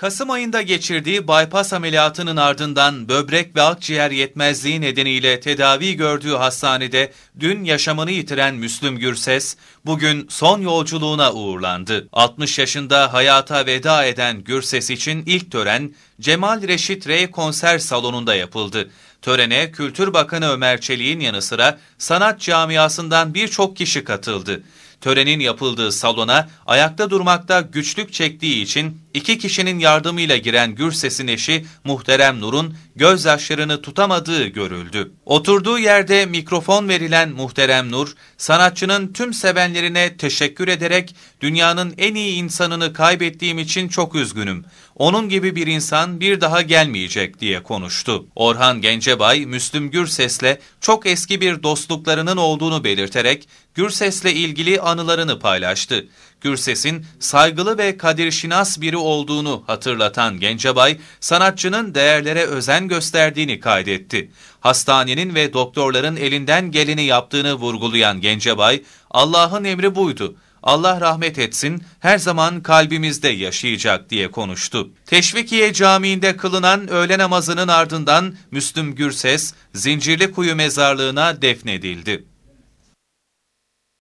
Kasım ayında geçirdiği bypass ameliyatının ardından böbrek ve akciğer yetmezliği nedeniyle tedavi gördüğü hastanede dün yaşamını yitiren Müslüm Gürses, bugün son yolculuğuna uğurlandı. 60 yaşında hayata veda eden Gürses için ilk tören Cemal Reşit Rey konser salonunda yapıldı. Törene Kültür Bakanı Ömer Çelik'in yanı sıra sanat camiasından birçok kişi katıldı. Törenin yapıldığı salona ayakta durmakta güçlük çektiği için İki kişinin yardımıyla giren Gürses'in eşi Muhterem Nur'un gözyaşlarını tutamadığı görüldü. Oturduğu yerde mikrofon verilen Muhterem Nur, sanatçının tüm sevenlerine teşekkür ederek dünyanın en iyi insanını kaybettiğim için çok üzgünüm. Onun gibi bir insan bir daha gelmeyecek diye konuştu. Orhan Gencebay, Müslüm Gürses'le çok eski bir dostluklarının olduğunu belirterek Gürses'le ilgili anılarını paylaştı. Gürses'in saygılı ve kadirşinas biri olduğunu hatırlatan Gencebay, sanatçının değerlere özen gösterdiğini kaydetti. Hastanenin ve doktorların elinden geleni yaptığını vurgulayan Gencebay, Allah'ın emri buydu. Allah rahmet etsin, her zaman kalbimizde yaşayacak diye konuştu. Teşvikiye Camii'nde kılınan öğle namazının ardından Müslüm Gürses, Zincirlikuyu mezarlığına defnedildi.